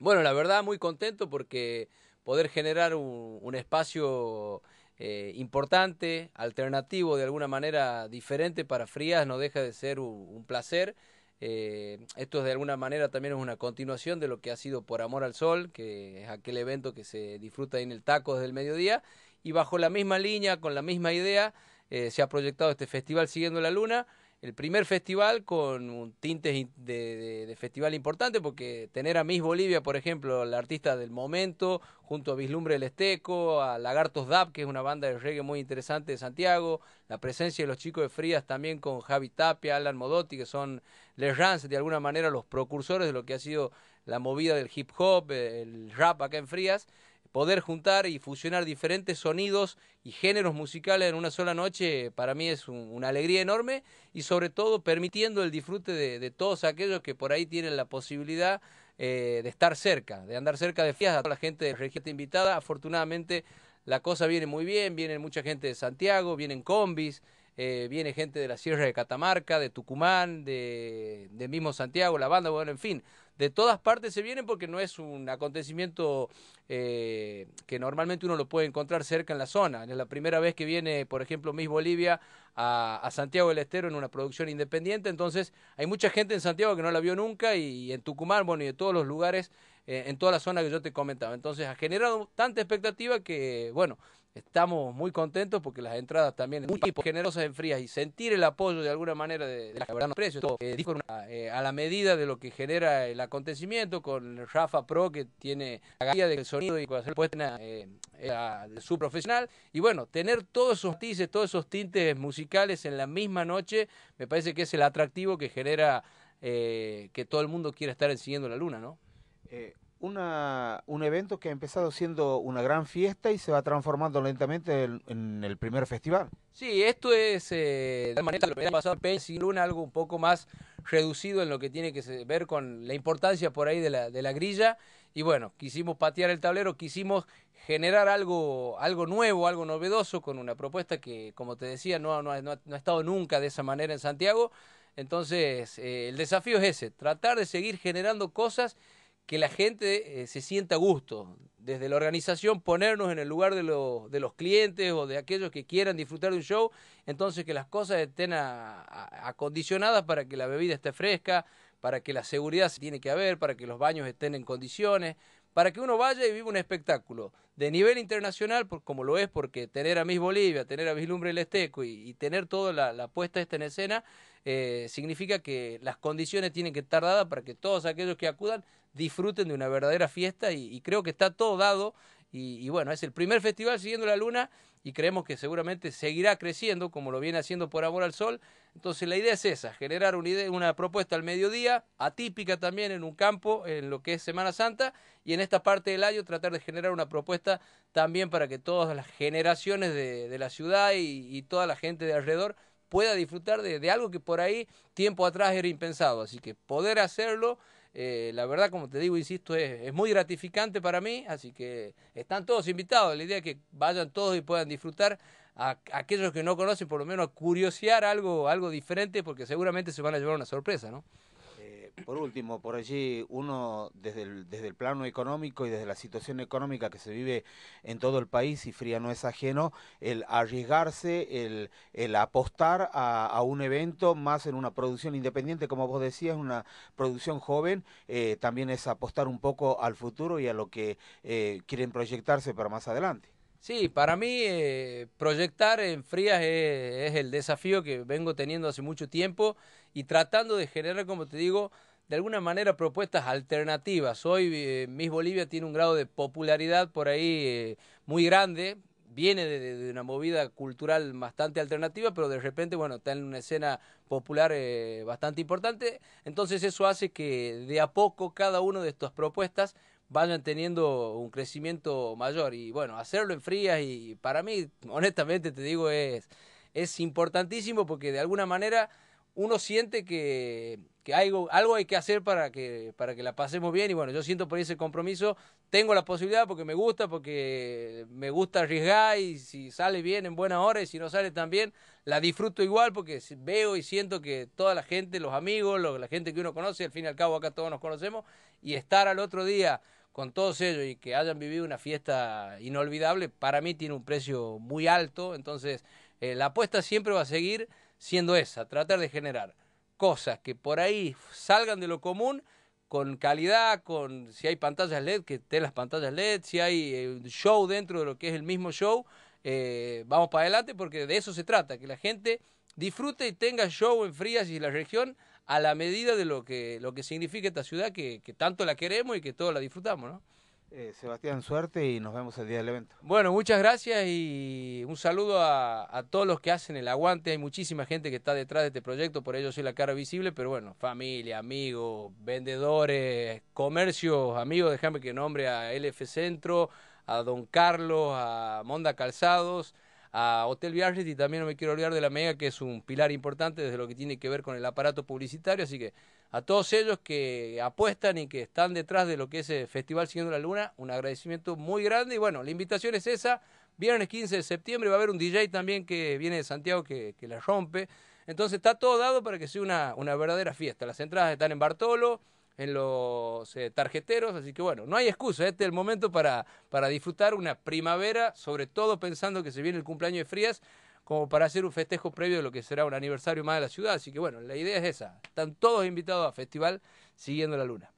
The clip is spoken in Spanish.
Bueno, la verdad, muy contento porque poder generar un, espacio eh, importante, alternativo, de alguna manera diferente para Frías, no deja de ser un, placer. Eh, esto de alguna manera también es una continuación de lo que ha sido Por Amor al Sol, que es aquel evento que se disfruta ahí en el taco desde el mediodía, y bajo la misma línea, con la misma idea, eh, se ha proyectado este festival Siguiendo la Luna, el primer festival con un tintes de, festival importante, porque tener a Miss Bolivia, por ejemplo, la artista del momento, junto a Vislumbre del Esteco, a Lagartos Dab, que es una banda de reggae muy interesante de Santiago, la presencia de los chicos de Frías también con Javi Tapia, Alan Modotti, que son Les Rans, de alguna manera los precursores de lo que ha sido la movida del hip hop, eh, el rap acá en Frías poder juntar y fusionar diferentes sonidos y géneros musicales en una sola noche para mí es una alegría enorme y sobre todo permitiendo el disfrute de, todos aquellos que por ahí tienen la posibilidad eh, de estar cerca, de andar cerca de fiestas, la gente de región invitada, afortunadamente la cosa viene muy bien, viene mucha gente de Santiago, vienen combis, eh, viene gente de la Sierra de Catamarca, de Tucumán, de, mismo Santiago, la banda, bueno, en fin, de todas partes se vienen porque no es un acontecimiento eh, que normalmente uno lo puede encontrar cerca en la zona. Es la primera vez que viene, por ejemplo, Miss Bolivia a, Santiago del Estero en una producción independiente, entonces hay mucha gente en Santiago que no la vio nunca y, en Tucumán, bueno, y de todos los lugares, eh, en toda la zona que yo te comentaba. Entonces ha generado tanta expectativa que, bueno, Estamos muy contentos porque las entradas también muy generosas en frías y sentir el apoyo de alguna manera de, de la los precios. Eh, eh, a la medida de lo que genera el acontecimiento con Rafa Pro que tiene la guía del sonido y con puesta eh, eh de su profesional. Y bueno, tener todos esos tices, todos esos tintes musicales en la misma noche me parece que es el atractivo que genera que todo el mundo quiera estar Siguiendo la luna, ¿no? un evento que ha empezado siendo una gran fiesta y se va transformando lentamente en, el primer festival. Sí, esto es eh, de manera lo que ha pasado en Luna, algo un poco más reducido en lo que tiene que ver con la importancia por ahí de la, de la grilla. Y bueno, quisimos patear el tablero, quisimos generar algo, algo nuevo, algo novedoso con una propuesta que, como te decía, no, no, ha, estado nunca de esa manera en Santiago. Entonces, eh, el desafío es ese, tratar de seguir generando cosas que la gente eh, se sienta a gusto desde la organización, ponernos en el lugar de, de, los clientes o de aquellos que quieran disfrutar de un show, entonces que las cosas estén acondicionadas para que la bebida esté fresca, para que la seguridad se tiene que haber, para que los baños estén en condiciones, para que uno vaya y viva un espectáculo de nivel internacional, como lo es, porque tener a Miss Bolivia, tener a Vislumbre el Esteco y, tener toda la, la puesta esta en escena, eh, significa que las condiciones tienen que estar dadas para que todos aquellos que acudan disfruten de una verdadera fiesta y, creo que está todo dado y, bueno, es el primer festival siguiendo la luna y creemos que seguramente seguirá creciendo como lo viene haciendo por amor al sol. Entonces la idea es esa, generar una, idea, una propuesta al mediodía, atípica también en un campo, en lo que es Semana Santa, y en esta parte del año tratar de generar una propuesta también para que todas las generaciones de, la ciudad y toda la gente de alrededor pueda disfrutar de, algo que por ahí tiempo atrás era impensado. Así que poder hacerlo, eh, la verdad, como te digo, insisto, es, muy gratificante para mí, así que están todos invitados. La idea es que vayan todos y puedan disfrutar. A, aquellos que no conocen, por lo menos a curiosear algo, algo diferente, porque seguramente se van a llevar una sorpresa, ¿no? Por último, por allí uno desde el, plano económico y desde la situación económica que se vive en todo el país, y fría no es ajeno, el arriesgarse, el, apostar a, un evento más en una producción independiente, como vos decías, una producción joven, eh, también es apostar un poco al futuro y a lo que eh, quieren proyectarse para más adelante. Sí, para mí eh, proyectar en frías es, el desafío que vengo teniendo hace mucho tiempo y tratando de generar, como te digo, de alguna manera propuestas alternativas. Hoy eh, Miss Bolivia tiene un grado de popularidad por ahí eh, muy grande, viene de, una movida cultural bastante alternativa, pero de repente, bueno, está en una escena popular eh, bastante importante. Entonces eso hace que de a poco cada una de estas propuestas vayan teniendo un crecimiento mayor. Y bueno, hacerlo en frías y para mí, honestamente te digo, es, es importantísimo porque de alguna manera uno siente que algo, hay que hacer para que, para que la pasemos bien y bueno, yo siento por ese compromiso, tengo la posibilidad porque me gusta, porque me gusta arriesgar y si sale bien en buenas horas y si no sale tan bien, la disfruto igual porque veo y siento que toda la gente, los amigos, la gente que uno conoce, al fin y al cabo acá todos nos conocemos y estar al otro día con todos ellos y que hayan vivido una fiesta inolvidable, para mí tiene un precio muy alto, entonces eh, la apuesta siempre va a seguir siendo esa, tratar de generar cosas que por ahí salgan de lo común con calidad, con si hay pantallas LED, que estén las pantallas LED, si hay eh, show dentro de lo que es el mismo show, eh, vamos para adelante porque de eso se trata, que la gente disfrute y tenga show en Frías y la región a la medida de lo que, lo que significa esta ciudad que, que tanto la queremos y que todos la disfrutamos, ¿no? Eh, Sebastián, suerte y nos vemos el día del evento. Bueno, muchas gracias y un saludo a, a, todos los que hacen el aguante. Hay muchísima gente que está detrás de este proyecto, por ello soy la cara visible, pero bueno, familia, amigos, vendedores, comercios, amigos, déjame que nombre a LF Centro, a Don Carlos, a Monda Calzados a Hotel Viajes y también no me quiero olvidar de la Mega, que es un pilar importante desde lo que tiene que ver con el aparato publicitario. Así que a todos ellos que apuestan y que están detrás de lo que es el eh, Festival Siguiendo la Luna, un agradecimiento muy grande. Y bueno, la invitación es esa. Viernes 15 de septiembre va a haber un DJ también que viene de Santiago que, que la rompe. Entonces está todo dado para que sea una, una verdadera fiesta. Las entradas están en Bartolo en los eh, tarjeteros, así que bueno, no hay excusa, este es el momento para, para disfrutar una primavera, sobre todo pensando que se viene el cumpleaños de Frías, como para hacer un festejo previo de lo que será un aniversario más de la ciudad, así que bueno, la idea es esa, están todos invitados a festival siguiendo la luna.